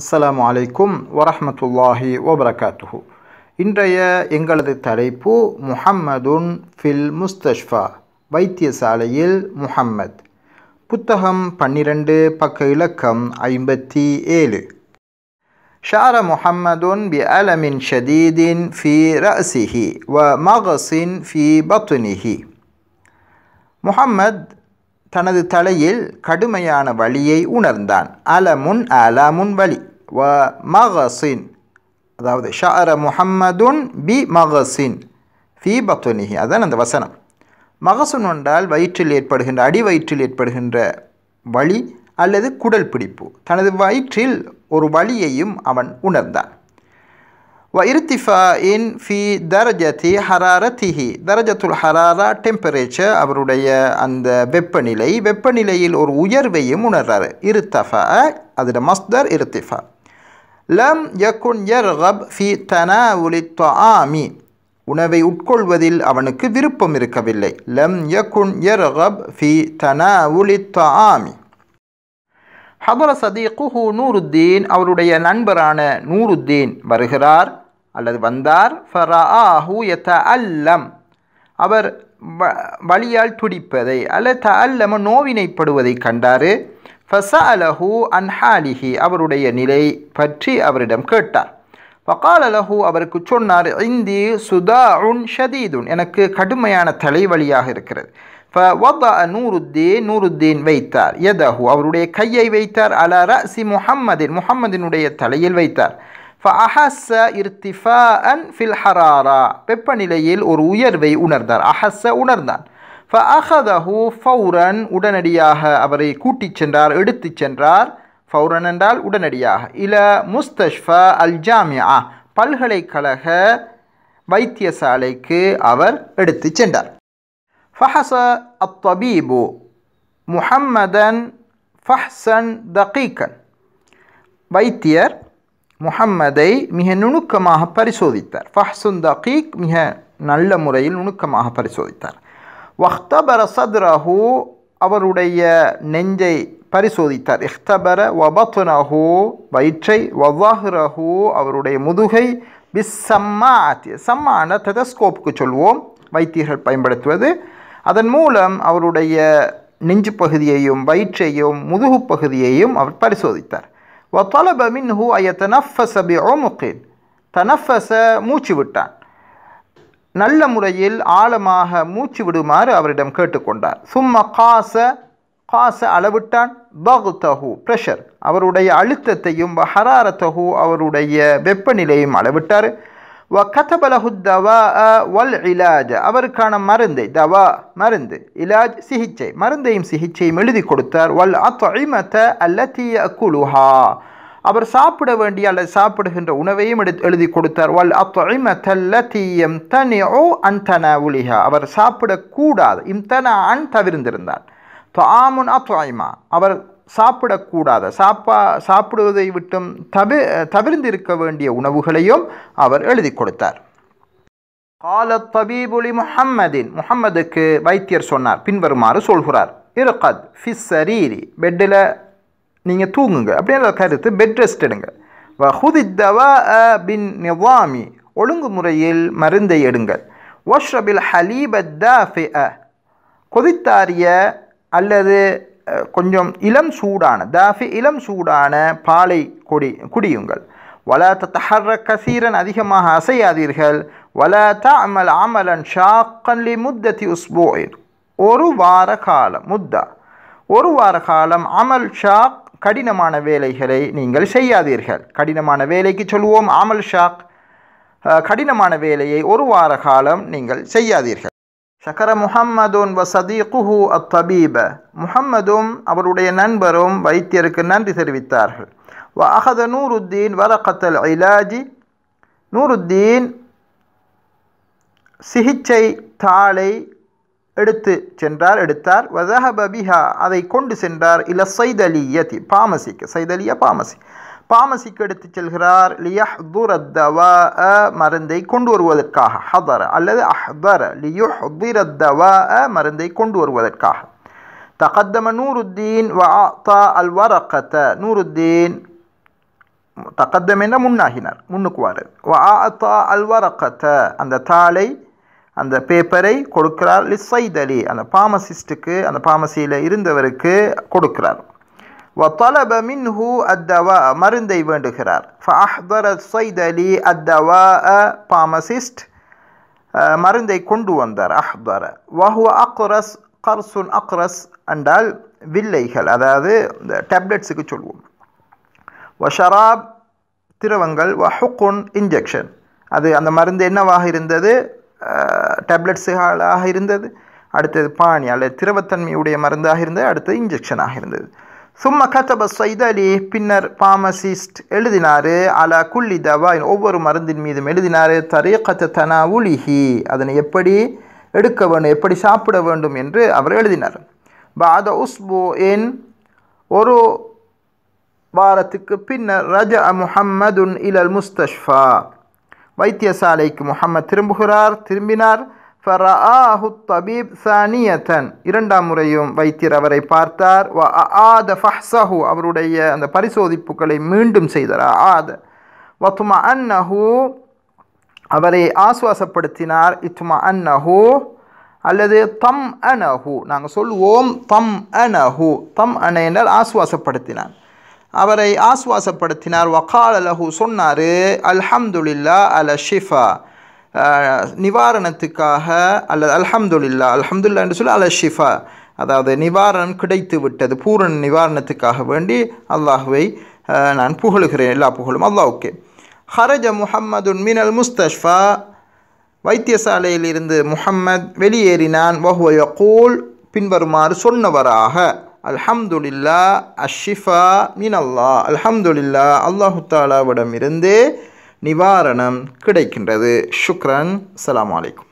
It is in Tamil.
அஸ்லாம் வலைக்கும் வரமத்துல்லாஹி வபரகாத்துஹு இன்றைய எங்களது தலைப்பு முஹம்மதுன் ஃபில் முஸ்தஷ்ஃபா வைத்தியசாலையில் முஹம்மத் புத்தகம் பன்னிரண்டு பக்க இலக்கம் ஐம்பத்தி ஏழு ஷார முஹம்மதுன் பி அலமின் ஷதீதின் ஃபி ரசிஹி வ மகசின் ஃபி பத்துனிஹி முஹம்மத் தனது தலையில் கடுமையான வழியை உணர்ந்தான் அலமுன் அலமுன் வலி வ மகசின் அதாவது ஷார முஹம்மதுன் பி மகசின் ஃபி பத்வனிஹி அதுதான் அந்த வசனம் மகசுன் என்றால் வயிற்றில் ஏற்படுகின்ற அடி வயிற்றில் ஏற்படுகின்ற வழி அல்லது குடல் பிடிப்பு தனது வயிற்றில் ஒரு வழியையும் அவன் உணர்ந்தான் வஇர்த்திஃபாயின் ஃபி தரஜதி ஹராரத்திஹி தரஜத்துல் ஹராரா டெம்பரேச்சர் அவருடைய அந்த வெப்பநிலை வெப்பநிலையில் ஒரு உயர்வையும் உணர்றாரு இருத்தஃபா அதில் மஸ்தர் இருத்திஃபா லம் யக்குன் யர் ரப் ஃபி தனா உலித்தோ ஆமி உணவை உட்கொள்வதில் அவனுக்கு விருப்பம் இருக்கவில்லை லம் யக்குன் யர் ரப் ஃபி தனா உலித்தோ ஆமி ஹபர சதீக்குஹு நூருத்தீன் அவருடைய நண்பரான நூருத்தீன் வருகிறார் அல்லது வந்தார் ஃபராஹு அல்லம் அவர் வழியால் துடிப்பதை அல்ல த அல்லம நோவினைப்படுவதை கண்டார் ஃபச அலஹு அன்ஹாலிஹி அவருடைய நிலை பற்றி அவரிடம் கேட்டார் வக்கால் அலஹு அவருக்கு சொன்னார் இந்தி சுதா உன் ஷதீதுன் எனக்கு கடுமையான தலைவலியாக இருக்கிறது நூருத்தீன் வைத்தார் எதஹு அவருடைய கையை வைத்தார் அலா ரசி முஹம்மதின் முஹம்மதினுடைய தலையில் வைத்தார் ஃபஹஸ்ஸ இர்த்திஃபா அன் ஃபில் ஹராரா வெப்பநிலையில் ஒரு உயர்வை உணர்ந்தார் உணர்ந்தார் உணர்ந்தான் அஹதஹு ஃபௌரன் உடனடியாக அவரை கூட்டிச் சென்றார் எடுத்துச் சென்றார் ஃபௌரன் என்றால் உடனடியாக இல முஸ்தஷ்ஃபா அல் ஜாமியா பல்கலைக்கழக வைத்தியசாலைக்கு அவர் எடுத்துச் சென்றார் ஃபஹச அத்தபீபு முஹம்மதன் ஃபஹ்சன் தகீக்கன் வைத்தியர் முஹம்மதை மிக நுணுக்கமாக பரிசோதித்தார் ஃபஹ்சுன் தகீக் மிக நல்ல முறையில் நுணுக்கமாக பரிசோதித்தார் வஹ்தபர சத்ரஹு அவருடைய நெஞ்சை பரிசோதித்தார் இஹ்தபர வபத்னஹு வயிற்றை வவாஹ்ரஹு அவருடைய முதுகை பிஸ்ஸம்மா சம்மான டெதஸ்கோப்புக்கு சொல்வோம் வைத்தியர்கள் பயன்படுத்துவது அதன் மூலம் அவருடைய நெஞ்சு பகுதியையும் வயிற்றையும் முதுகு பகுதியையும் அவர் பரிசோதித்தார் وطلب منه أن يتنفس بعمق தனஃபஸ மூச்சு விட்டான் நல்ல முறையில் ஆழமாக மூச்சு விடுமாறு அவரிடம் கேட்டுக்கொண்டார் சும்மா காச காச அளவிட்டான் பகுத்தகு ப்ரெஷர் அவருடைய அழுத்தத்தையும் ஹராரத்தகு அவருடைய வெப்பநிலையும் அளவிட்டார் வ கதபலஹு தவா வல் இலாஜ் அவருக்கான மருந்தை தவா மருந்து இலாஜ் சிகிச்சை மருந்தையும் சிகிச்சையும் எழுதி கொடுத்தார் வல் அத்தொழிமத்த அல்லத்திய குலுஹா அவர் சாப்பிட வேண்டிய அல்லது சாப்பிடுகின்ற உணவையும் எடுத்து எழுதி கொடுத்தார் வல் அத்தொழிமத்தல்லத்தியம் தனி ஓ அந்தன உலிஹா அவர் சாப்பிடக்கூடாது தன அன் தவிர்ந்திருந்தார் தொஆமுன் அத்தொழிமா அவர் சாப்பிடக்கூடாத சாப்பா சாப்பிடுவதை விட்டும் தவி தவிர்ந்திருக்க வேண்டிய உணவுகளையும் அவர் எழுதி கொடுத்தார் கால தபீபுலி முஹம்மதின் முஹம்மதுக்கு வைத்தியர் சொன்னார் பின்வருமாறு சொல்கிறார் இருக்கத் ஃபிஸ் சரீரி பெட்டில் நீங்கள் தூங்குங்க அப்படின்ற கருத்து பெட் ரெஸ்ட் எடுங்க வ ஹுதித்தவா பின் நிவாமி ஒழுங்குமுறையில் மருந்தை எடுங்கள் ஒஷ்ரபில் ஹலீபத் கொதித்தாரிய அல்லது கொஞ்சம் இளம் சூடான தாஃபி இளம் சூடான பாலை கொடி குடியுங்கள் வலாத்த தஹர கசீரன் அதிகமாக அசையாதீர்கள் வலாத்த அமல் அமலன் ஷாக்கன்லி முத்தத்தி உஸ்போயின் ஒரு வார காலம் முத்தா ஒரு வார காலம் அமல் ஷாக் கடினமான வேலைகளை நீங்கள் செய்யாதீர்கள் கடினமான வேலைக்கு சொல்லுவோம் அமல் ஷாக் கடினமான வேலையை ஒரு வார காலம் நீங்கள் செய்யாதீர்கள் ஷக்கர முஹம்மதுன் வ குஹு அத்தபீப முஹம்மதும் அவருடைய நண்பரும் வைத்தியருக்கு நன்றி தெரிவித்தார்கள் வ அகத நூருத்தீன் வரக்கத்தல் இலாஜி நூருத்தீன் சிகிச்சை தாளை எடுத்து சென்றார் எடுத்தார் வதஹபிஹா அதை கொண்டு சென்றார் இல சைதலியதி பாமசிக்கு சைதலியா பாமசி பாமசிக்கு எடுத்து செல்கிறார் துரத்தவா மருந்தை கொண்டு வருவதற்காக ஹதர் அல்லது அஹ்தர் துரத்தவா மருந்தை கொண்டு வருவதற்காக தகத்தம நூருத்தீன் வ தா அல் வரக்கத்த நூருத்தீன் தகத்தம் என்ற முன்னாகினார் முன்னுக்குவார் வா தா அல் வரக்கத்த அந்த தாளை அந்த பேப்பரை கொடுக்கிறார் லிசைதலி அந்த பாமசிஸ்ட்டுக்கு அந்த பாமசியில் இருந்தவருக்கு கொடுக்கிறார் வலப மின்ஹு அத்தவா மருந்தை வேண்டுகிறார் ஃபஹ்தர சைதலி அத்தவா அ பாமசிஸ்ட் மருந்தை கொண்டு வந்தார் அஹ்தர வஹு அக்ரஸ் கர்சுன் அக்ரஸ் என்றால் வில்லைகள் அதாவது இந்த டேப்லெட்ஸுக்கு சொல்வோம் வஷராப் திரவங்கள் வஹுக்குன் இன்ஜெக்ஷன் அது அந்த மருந்து என்னவாக இருந்தது டேப்லெட்ஸுகளாக இருந்தது அடுத்தது பானி அல்லது திரவத்தன்மையுடைய மருந்தாக இருந்தது அடுத்தது இன்ஜெக்ஷனாக இருந்தது சும்ம கத்தப சைதலி பின்னர் பாமசிஸ்ட் எழுதினாரு அலா குள்ளி தவாயின் ஒவ்வொரு மருந்தின் மீதும் எழுதினாரு தரீக்கத்த தனா உலிஹி அதனை எப்படி எடுக்க வேண்டும் எப்படி சாப்பிட வேண்டும் என்று அவர் எழுதினார் பாத உஸ்போ என் ஒரு வாரத்துக்கு பின்னர் ரஜ முஹம்மதுன் இலல் முஸ்தஷ்ஃபா வைத்தியசாலைக்கு முஹம்மத் திரும்புகிறார் திரும்பினார் ஃபராஹு தபீப் சானியத்தன் இரண்டாம் முறையும் வைத்தியர் அவரை பார்த்தார் வ ஆத ஃபஹ்சஹு அவருடைய அந்த பரிசோதிப்புகளை மீண்டும் செய்தார் ஆத வத்துமா அன்னஹு அவரை ஆசுவாசப்படுத்தினார் இத்துமா அன்னஹு அல்லது தம் அனஹு நாங்கள் சொல்லுவோம் தம் அனஹு தம் அன என்றால் ஆசுவாசப்படுத்தினார் அவரை ஆசுவாசப்படுத்தினார் வக்கால் அலஹு சொன்னார் அல்ஹம்துலில்லா அல ஷிஃபா நிவாரணத்துக்காக அல்லது அலமதுல்லா அல்ஹம்துல்லா என்று சொல்லி அல ஷிஃபா அதாவது நிவாரணம் கிடைத்து விட்டது பூரண நிவாரணத்துக்காக வேண்டி அல்லாஹுவை நான் புகழுகிறேன் எல்லா புகழும் ஓகே ஹரஜ முஹம்மதுன் அல் முஸ்தஷ்ஃபா வைத்தியசாலையிலிருந்து முஹம்மத் வெளியேறினான் வஹுவய கோல் பின்வருமாறு சொன்னவராக அலமதுல்லா அஷிஃபா அல்லா அலமதுல்லா அல்லாஹு தாலாவிடமிருந்தே நிவாரணம் கிடைக்கின்றது ஷுக்ரன் சலாம் அலைக்கும்